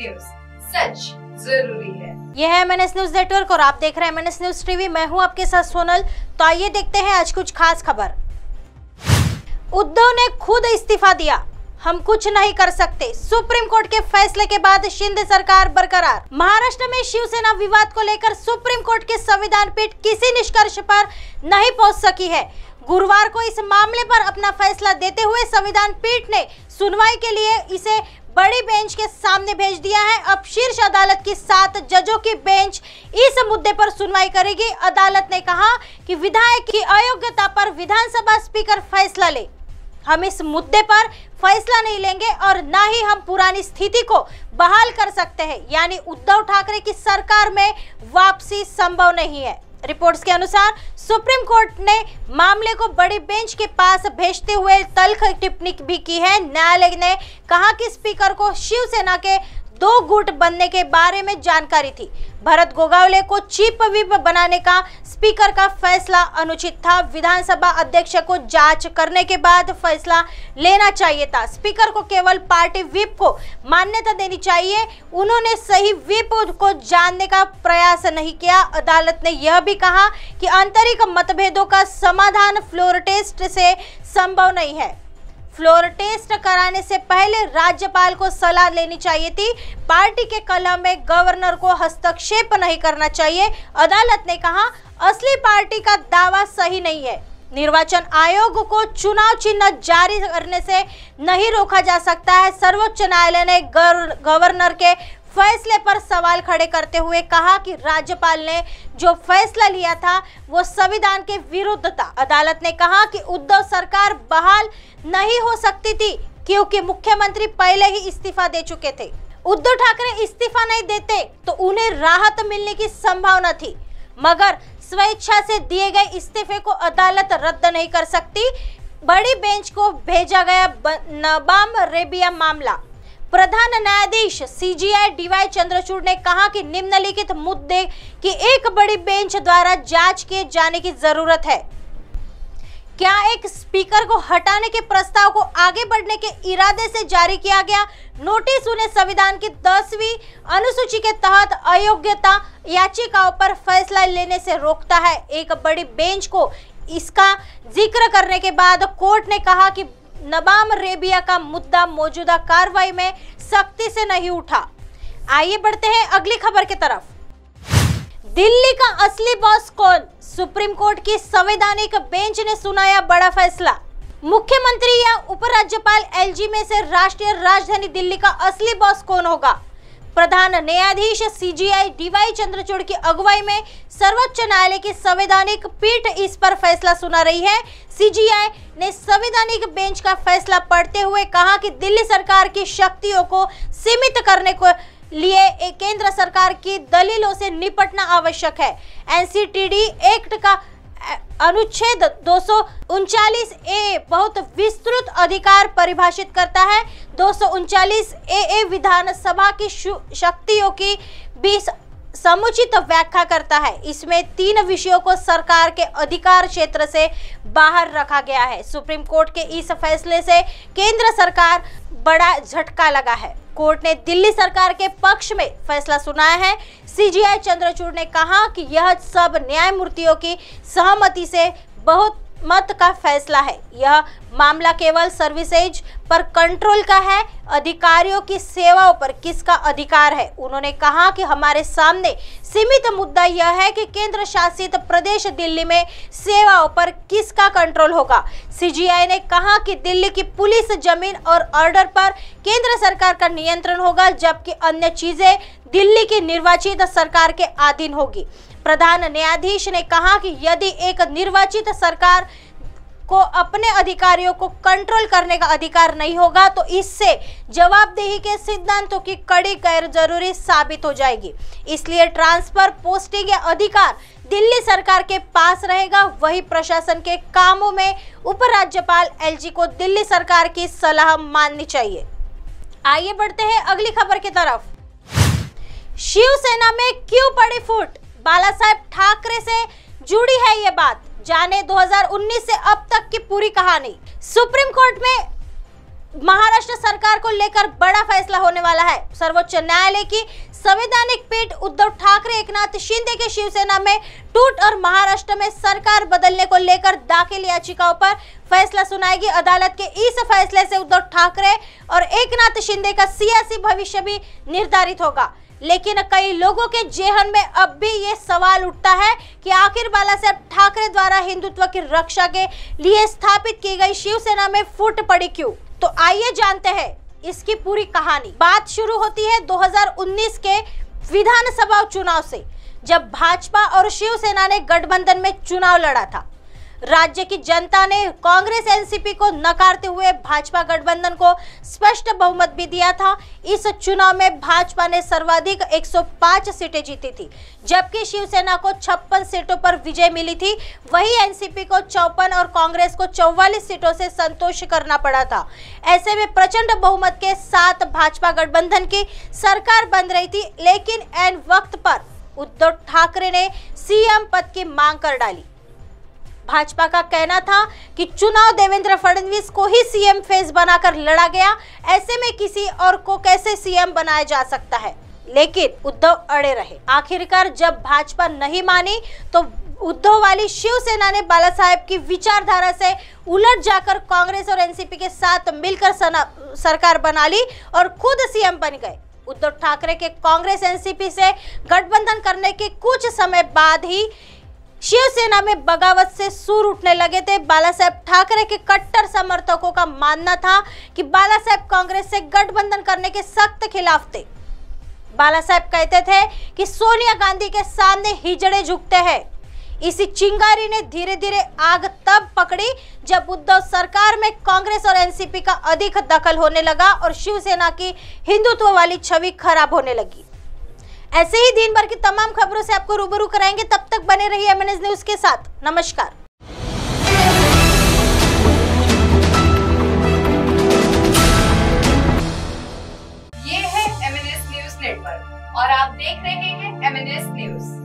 news सच जरूरी है यह है एम न्यूज नेटवर्क और आप देख रहे हैं एम न्यूज टीवी मैं हूं आपके साथ सोनल तो आइए देखते हैं आज कुछ खास खबर उद्धव ने खुद इस्तीफा दिया हम कुछ नहीं कर सकते सुप्रीम कोर्ट के फैसले के बाद शिंदे सरकार बरकरार महाराष्ट्र में शिवसेना विवाद को लेकर सुप्रीम कोर्ट के संविधान पीठ किसी निष्कर्ष पर नहीं पहुंच सकी है गुरुवार को इस मामले पर अपना फैसला देते हुए संविधान पीठ ने सुनवाई के लिए इसे बड़ी बेंच के सामने भेज दिया है अब शीर्ष अदालत की सात जजों की बेंच इस मुद्दे पर सुनवाई करेगी अदालत ने कहा कि विधायक की अयोग्यता पर विधानसभा स्पीकर फैसला ले हम इस मुद्दे पर फैसला नहीं लेंगे और ना ही हम पुरानी स्थिति को बहाल कर सकते हैं यानी उद्धव ठाकरे की सरकार में वापसी संभव नहीं है रिपोर्ट्स के अनुसार सुप्रीम कोर्ट ने मामले को बड़ी बेंच के पास भेजते हुए तल्ख टिप्पणी भी की है न्यायालय ने कहा कि स्पीकर को शिवसेना के दो गुट बनने के बारे में जानकारी थी भरत गोगावले को चीप विप बनाने का स्पीकर का फैसला अनुचित था विधानसभा अध्यक्ष को जांच करने के बाद फैसला लेना चाहिए था स्पीकर को केवल पार्टी विप को मान्यता देनी चाहिए उन्होंने सही विप को जानने का प्रयास नहीं किया अदालत ने यह भी कहा कि आंतरिक मतभेदों का समाधान फ्लोर टेस्ट से संभव नहीं है फ्लोर टेस्ट कराने से पहले राज्यपाल को सलाह लेनी चाहिए थी पार्टी के कलम में गवर्नर को हस्तक्षेप नहीं करना चाहिए अदालत ने कहा असली पार्टी का दावा सही नहीं है निर्वाचन आयोग को चुनाव चिन्ह जारी करने से नहीं रोका जा सकता है सर्वोच्च न्यायालय ने गवर्नर के फैसले पर सवाल खड़े करते हुए कहा कि राज्यपाल ने जो फैसला लिया था वो संविधान के विरुद्ध था अदालत ने कहा कि उद्धव सरकार बहाल नहीं हो सकती थी क्योंकि मुख्यमंत्री पहले ही इस्तीफा दे चुके थे उद्धव ठाकरे इस्तीफा नहीं देते तो उन्हें राहत मिलने की संभावना थी मगर स्वेच्छा से दिए गए इस्तीफे को अदालत रद्द नहीं कर सकती बड़ी बेंच को भेजा गया नबाम रेबिया मामला प्रधान न्यायाधीश सीजीआई डीवाई चंद्रचूड़ ने कहा कि निम्नलिखित मुद्दे की एक बड़ी बेंच द्वारा जांच किए जाने की जरूरत है क्या एक स्पीकर को हटाने के प्रस्ताव को आगे बढ़ने के इरादे से जारी किया गया नोटिस उन्हें संविधान की दसवीं अनुसूची के तहत अयोग्यता याचिकाओं पर फैसला लेने से रोकता है एक बड़ी बेंच को इसका जिक्र करने के बाद कोर्ट ने कहा कि नबाम रेबिया का मुद्दा मौजूदा कार्रवाई में सख्ती से नहीं उठा आइए बढ़ते हैं अगली खबर की तरफ दिल्ली का असली बॉस कौन सुप्रीम कोर्ट की संवैधानिक बेंच ने सुनाया बड़ा फैसला मुख्यमंत्री या उपराज्यपाल एलजी में से राष्ट्रीय राजधानी दिल्ली का असली बॉस कौन होगा प्रधान न्यायाधीश सीजीआई डीवाई चंद्रचूड़ की अगुवाई में सर्वोच्च न्यायालय की संवैधानिक पीठ इस पर फैसला सुना रही है सीजीआई ने संवैधानिक बेंच का फैसला पढ़ते हुए कहा कि दिल्ली सरकार की शक्तियों को सीमित करने को लिए केंद्र सरकार की दलीलों से निपटना आवश्यक है एनसीटीडी एक्ट का अनुच्छेद दो ए बहुत विस्तृत अधिकार परिभाषित करता है दो ए ए विधानसभा की शक्तियों की 20 समुचित व्याख्या करता है इसमें तीन विषयों को सरकार के अधिकार क्षेत्र से बाहर रखा गया है सुप्रीम कोर्ट के इस फैसले से केंद्र सरकार बड़ा झटका लगा है कोर्ट ने दिल्ली सरकार के पक्ष में फैसला सुनाया है सीजीआई चंद्रचूड़ ने कहा कि यह सब न्यायमूर्तियों की सहमति से बहुत मत का फैसला है यह मामला केवल सर्विसेज पर कंट्रोल का है अधिकारियों की सेवाओं पर किसका अधिकार है उन्होंने कहा कि हमारे सामने सीमित मुद्दा यह है कि केंद्र शासित प्रदेश दिल्ली में सेवाओं पर किसका कंट्रोल होगा सीजीआई ने कहा कि दिल्ली की पुलिस जमीन और ऑर्डर पर केंद्र सरकार का नियंत्रण होगा जबकि अन्य चीजें दिल्ली की निर्वाचित सरकार के अधीन होगी प्रधान न्यायाधीश ने कहा कि यदि एक निर्वाचित सरकार को अपने अधिकारियों को कंट्रोल करने का अधिकार नहीं होगा तो इससे जवाबदेही के सिद्धांतों की कड़ी गैर जरूरी साबित हो जाएगी इसलिए ट्रांसफर पोस्टिंग या अधिकार दिल्ली सरकार के पास रहेगा वही प्रशासन के कामों में उपराज्यपाल एलजी को दिल्ली सरकार की सलाह माननी चाहिए आइए बढ़ते हैं अगली खबर की तरफ शिवसेना में क्यों पड़ी फूट बाला साहेब ठाकरे से जुड़ी है ये बात जाने 2019 से अब तक की पूरी कहानी सुप्रीम कोर्ट में महाराष्ट्र सरकार को लेकर बड़ा फैसला होने वाला है सर्वोच्च न्यायालय की संवैधानिक पीठ उद्धव ठाकरे एकनाथ शिंदे के शिवसेना में टूट और महाराष्ट्र में सरकार बदलने को लेकर दाखिल याचिकाओं पर फैसला सुनाएगी अदालत के इस फैसले से उद्धव ठाकरे और एकनाथ शिंदे का सियासी भविष्य भी निर्धारित होगा लेकिन कई लोगों के जेहन में अब भी ये सवाल उठता है कि आखिर बाला साहब ठाकरे द्वारा हिंदुत्व की रक्षा के लिए स्थापित की गई शिवसेना में फूट पड़ी क्यों तो आइए जानते हैं इसकी पूरी कहानी बात शुरू होती है 2019 के विधानसभा चुनाव से जब भाजपा और शिवसेना ने गठबंधन में चुनाव लड़ा था राज्य की जनता ने कांग्रेस एनसीपी को नकारते हुए भाजपा गठबंधन को स्पष्ट बहुमत भी दिया था इस चुनाव में भाजपा ने सर्वाधिक 105 सीटें जीती थी जबकि शिवसेना को छप्पन सीटों पर विजय मिली थी वही एनसीपी को चौपन और कांग्रेस को चौवालीस सीटों से संतोष करना पड़ा था ऐसे में प्रचंड बहुमत के साथ भाजपा गठबंधन की सरकार बन रही थी लेकिन एन वक्त पर उद्धव ठाकरे ने सीएम पद की मांग कर डाली भाजपा का कहना था कि चुनाव देवेंद्र फडणवीस को ही सीएम फेस बनाकर लड़ा गया ऐसे में किसी और को कैसे सीएम बनाया जा सकता है लेकिन उद्धव अड़े रहे आखिरकार जब भाजपा नहीं मानी तो उद्धव वाली शिवसेना ने बाला साहेब की विचारधारा से उलट जाकर कांग्रेस और एनसीपी के साथ मिलकर सरकार बना ली और खुद सीएम बन गए उद्धव ठाकरे के कांग्रेस एनसीपी से गठबंधन करने के कुछ समय बाद ही शिवसेना में बगावत से सूर उठने लगे थे बाला साहेब ठाकरे के कट्टर समर्थकों का मानना था कि बाला साहेब कांग्रेस से गठबंधन करने के सख्त खिलाफ थे बाला साहेब कहते थे कि सोनिया गांधी के सामने हिजड़े झुकते हैं इसी चिंगारी ने धीरे धीरे आग तब पकड़ी जब उद्धव सरकार में कांग्रेस और एनसीपी का अधिक दखल होने लगा और शिवसेना की हिंदुत्व वाली छवि खराब होने लगी ऐसे ही दिन भर की तमाम खबरों से आपको रूबरू कराएंगे तब तक बने रहिए एम न्यूज के साथ नमस्कार ये है एमएनएस न्यूज नेटवर्क और आप देख रहे हैं एम न्यूज